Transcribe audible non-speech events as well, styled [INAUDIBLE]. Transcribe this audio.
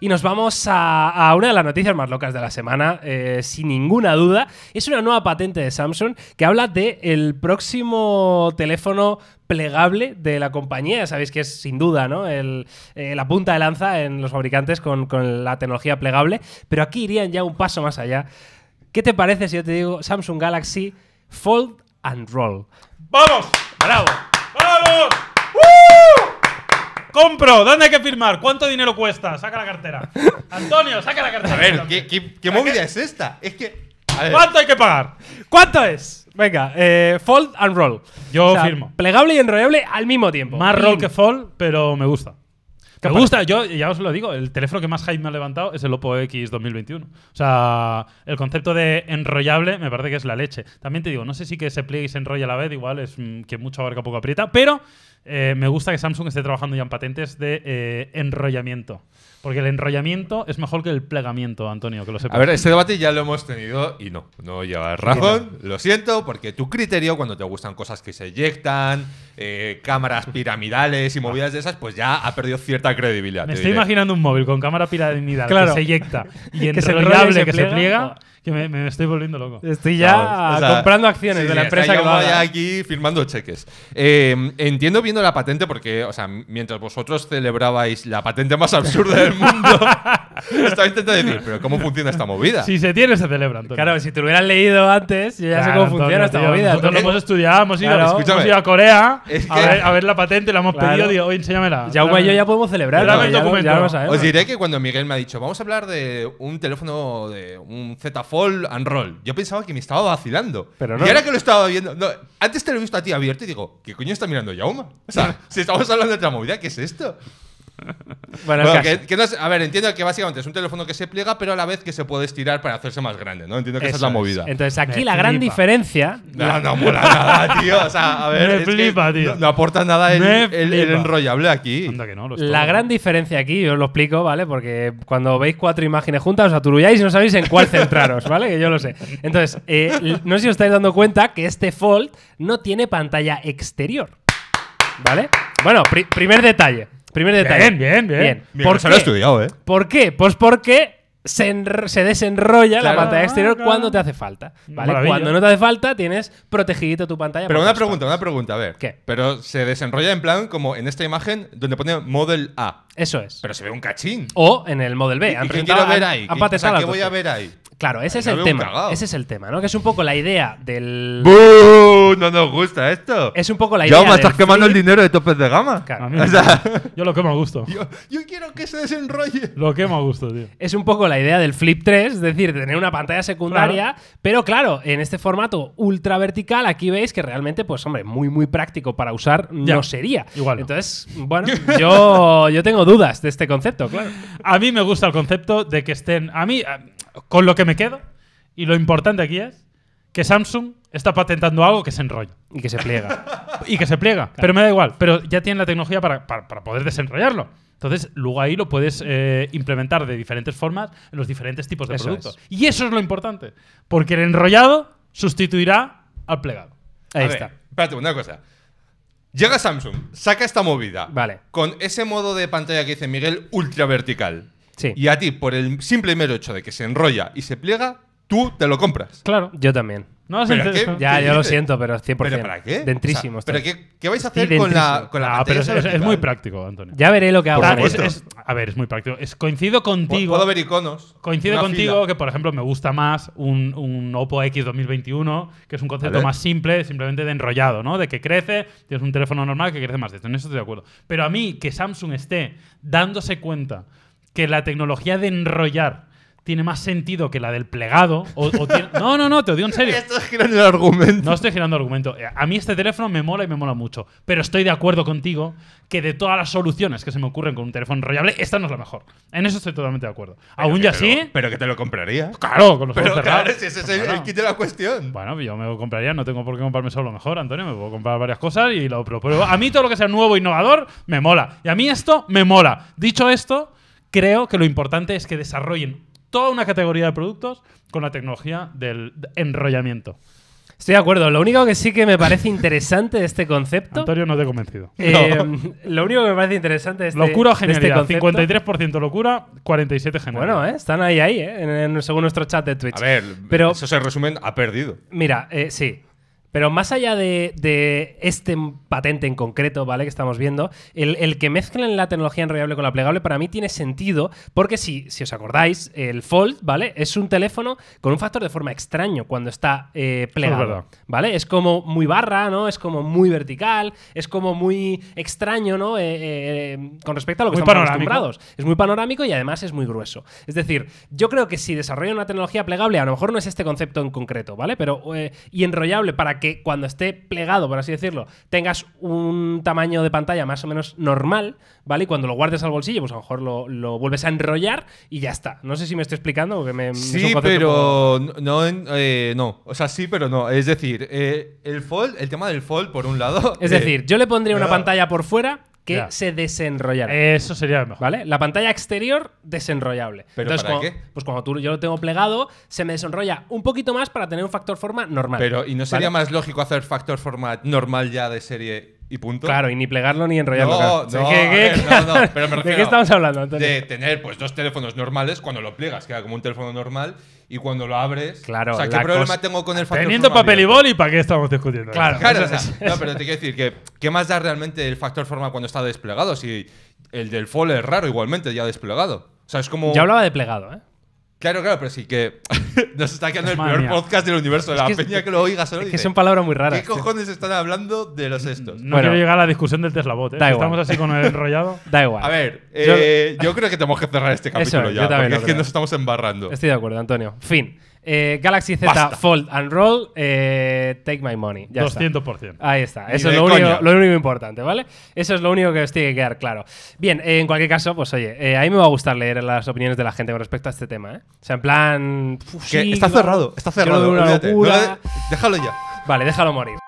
Y nos vamos a, una de las noticias más locas de la semana, eh, sin ninguna duda. Es una nueva patente de Samsung que habla de el próximo teléfono plegable de la compañía. sabéis que es sin duda ¿no? Eh, la punta de lanza en los fabricantes con, con la tecnología plegable, pero aquí irían ya un paso más allá. ¿Qué te parece si yo te digo Samsung Galaxy Fold and Roll? ¡Vamos! ¡Bravo! ¡Vamos! compro, ¿dónde hay que firmar? ¿Cuánto dinero cuesta? Saca la cartera. [LAUGHS] Antonio, saca la cartera. A ver, ¿qué, qué, movida es esta? Es que. ¿Cuánto hay que pagar? ¿Cuánto es? Venga, eh, fold and roll. Yo firmo. Plegable y enrollable al mismo tiempo. Más roll que fall, pero me gusta. Me gusta, yo ya os lo digo, el teléfono que más hype me ha levantado es el Oppo X 2021. O sea, el concepto de enrollable me parece que es la leche. También te digo, no sé si que se pliegue y se enrolla a la vez, igual es mm, que mucho abarca poco aprieta, pero eh, me gusta que Samsung esté trabajando ya en patentes de eh, enrollamiento. Porque el enrollamiento es mejor que el plegamiento, Antonio, que lo sepas. A ver, este debate ya lo hemos tenido y no, no llevas razón. Lo siento, porque tu criterio, cuando te gustan cosas que se eyectan, eh, cámaras [LAUGHS] piramidales y movidas de esas, pues ya ha perdido cierta credibilidad. Me estoy imaginando un móvil con cámara piramidal que se eyecta [LAUGHS] y enrollable que se, pliega que me, estoy volviendo loco. Estoy ya comprando acciones de la empresa que lo aquí firmando cheques. Em, entiendo viendo la patente porque, o sea, mientras vosotros celebrabais la patente más absurda del mundo. [LAUGHS] [LAUGHS] Estaba intentando decir, pero ¿cómo funciona esta movida? Si se tiene, se celebra, Antonio. Claro, si te lo hubieran leído antes, yo ya sé cómo funciona esta movida. Nosotros lo hemos estudiado, hemos ido, a Corea a, ver, la patente, la hemos pedido, digo, oye, enséñamela. Ya y yo ya podemos celebrar. Ya lo, Os diré que cuando Miguel me ha dicho, vamos a hablar de un teléfono, de un Z Fold and Roll, yo pensaba que me estaba vacilando. Y ahora que lo estaba viendo, antes te lo he visto a ti abierto y digo, ¿qué coño está mirando Yauma? O sea, [LAUGHS] si estamos hablando de otra movida, ¿qué es esto? [LAUGHS] Bueno, a ver, entiendo que básicamente es un teléfono que se pliega, pero a la vez que se puede estirar para hacerse más grande, ¿no? Entiendo que esa es la movida. Entonces, aquí la gran diferencia. No, la... no mola nada, tío. O sea, a ver. flipa, tío. No, aporta nada el, enrollable aquí. la gran diferencia aquí, yo os lo explico, ¿vale? Porque cuando veis cuatro imágenes juntas, os aturulláis y no sabéis en cuál centraros, ¿vale? Que yo lo sé. Entonces, eh, no sé si os estáis dando cuenta que este Fold no tiene pantalla exterior. ¿Vale? Bueno, primer detalle. Primer detalle. Bien, bien, bien. se lo he estudiado, ¿eh? ¿Por qué? Pues porque se, desenrolla la pantalla ah, exterior cuando te hace falta. ¿vale? Cuando no te hace falta, tienes protegido tu pantalla. Pero una pregunta, una pregunta, a ver. ¿Qué? Pero se desenrolla en plan como en esta imagen donde pone Model A. Eso es. Pero se ve un cachín. O en el Model B. quiero ver ahí? ¿qué voy a ver ahí? Claro, ese es el tema. Ese es el tema, ¿no? Que es un poco la idea del. ¡Bú! No nos gusta esto. Es un poco la idea. Ya me estás quemando el dinero de topes de gama. Claro. O Yo lo que me gusto. Yo, yo, quiero que se desenrolle. Lo que a gusto, tío. Es un poco la idea del Flip 3, es decir, tener una pantalla secundaria. Pero claro, en este formato ultra vertical, aquí veis que realmente, pues hombre, muy, muy práctico para usar no sería. Igual. Entonces, bueno, [LAUGHS] yo, yo tengo dudas de este concepto, claro. A mí me gusta el concepto de que estén. A mí, con lo que me quedo, y lo importante aquí es que Samsung está patentando algo que se enrolla. Y que se pliega. y que se pliega. Pero me da igual. Pero ya tienen la tecnología para, poder desenrollarlo. Entonces, luego ahí lo puedes eh, implementar de diferentes formas en los diferentes tipos de productos. Y eso es lo importante. Porque el enrollado sustituirá al plegado. Ahí está. espérate, una cosa. Llega Samsung, saca esta movida. Vale. Con ese modo de pantalla que dice Miguel, ultra vertical. Y a ti, por el simple y mero hecho de que se enrolla y se pliega, tú te lo compras. Claro. Yo también. No, Ya, yo lo siento, pero 100%. ¿Pero para qué? ¿Pero qué, vais a hacer con la, es, muy práctico. Antonio. Ya veré lo que hago. a ver, es muy práctico. coincido contigo. Puedo ver iconos. Coincido contigo que, por ejemplo, me gusta más un, un Oppo X 2021, que es un concepto más simple, simplemente de enrollado, ¿no? De que crece, tienes un teléfono normal que crece más. de esto. En eso estoy de acuerdo. Pero a mí, que Samsung esté dándose cuenta que la tecnología de enrollar tiene más sentido que la del plegado. [LAUGHS] No, no, no, te odio, en serio. No estoy girando el argumento. Eh, a mí este teléfono me mola y me mola mucho. Pero estoy de acuerdo contigo que de todas las soluciones que se me ocurren con un teléfono enrollable, esta no es la mejor. En eso estoy totalmente de acuerdo. Aún y así. pero que te lo compraría. Claro, con los pero claro, ese es el, de la cuestión. Bueno, yo me lo compraría, no tengo por qué comprarme solo lo mejor, Antonio. Me puedo comprar varias cosas y lo pruebo. A mí todo lo que sea nuevo, innovador, me mola. Y a mí esto me mola. Dicho esto creo que lo importante es que desarrollen toda una categoría de productos con la tecnología del enrollamiento. Estoy de acuerdo. Lo único que sí que me parece interesante de este concepto. Antonio no te he convencido. Eh, [LAUGHS] lo único que me parece interesante es este, locura o este genialidad. 53% locura, 47 genialidad. Bueno, eh, están ahí, ahí, eh, según nuestro chat de Twitch. A ver, Pero, eso se resumen, ha perdido. Mira, sí. Pero más allá de, este patente en concreto, ¿vale? Que estamos viendo, el, que mezclen la tecnología enrollable con la plegable para mí tiene sentido, porque si, os acordáis, el Fold, ¿vale? Es un teléfono con un factor de forma extraño cuando está eh, plegado, ¿vale? Es como muy barra, ¿no? Es como muy vertical, es como muy extraño, ¿no? Eh, eh, con respecto a lo que estamos acostumbrados. Es muy panorámico y además es muy grueso. Es decir, yo creo que si desarrollan una tecnología plegable, a lo mejor no es este concepto en concreto, ¿vale? Pero, y enrollable para que cuando esté plegado, por así decirlo, tengas un tamaño de pantalla más o menos normal, ¿vale? Y cuando lo guardes al bolsillo, pues a lo mejor lo, vuelves a enrollar y ya está. No sé si me estoy explicando porque me... Sí, pero no, eh, no. O sea, sí, pero no. Es decir, eh, el fold, el tema del fold, por un lado... Es eh, decir, yo le pondría una pantalla por fuera que se desenrollara. Eso sería mejor. ¿Vale? La pantalla exterior desenrollable. ¿Pero Entonces, Pues cuando tú, yo lo tengo plegado, se me desenrolla un poquito más para tener un factor forma normal. Pero, ¿y no sería más lógico hacer factor forma normal ya de serie y punto. Claro, y ni plegarlo ni enrollarlo. No, no, ¿De qué estamos hablando, Antonio? De tener pues dos teléfonos normales, cuando lo pliegas queda como un teléfono normal, y cuando lo abres... Claro, o sea, ¿qué problema tengo con el factor Teniendo papel y boli, ¿para qué estamos discutiendo? Claro, claro no, pero te quiero decir que ¿qué más da realmente el factor forma cuando está desplegado? Si el del fall es raro igualmente, ya desplegado. O sea, es como... ya hablaba de plegado, ¿eh? Claro, claro, pero sí que [LAUGHS] nos está quedando el peor podcast del universo. Es la que peña que lo oiga solo Es que son palabras muy raras. ¿Qué cojones están hablando de los estos? No quiero llegar a la discusión del Tesla Bot. ¿eh? Estamos así con el enrollado. [LAUGHS] Da igual. A ver, eh, yo... creo que tenemos que cerrar este [LAUGHS] capítulo yo ya, porque es que nos estamos embarrando. Estoy de acuerdo, Antonio. Fin. Eh, Galaxy Z Fold and Roll, eh, Take My Money. Ya 200%. Ahí está. Eso es lo único, importante, ¿vale? Eso es lo único que os tiene que quedar claro. Bien, eh, en cualquier caso, pues oye, a mí me va a gustar leer las opiniones de la gente con respecto a este tema, ¿eh? O sea, en plan. está cerrado, está cerrado. Una déjalo ya. Vale, déjalo morir.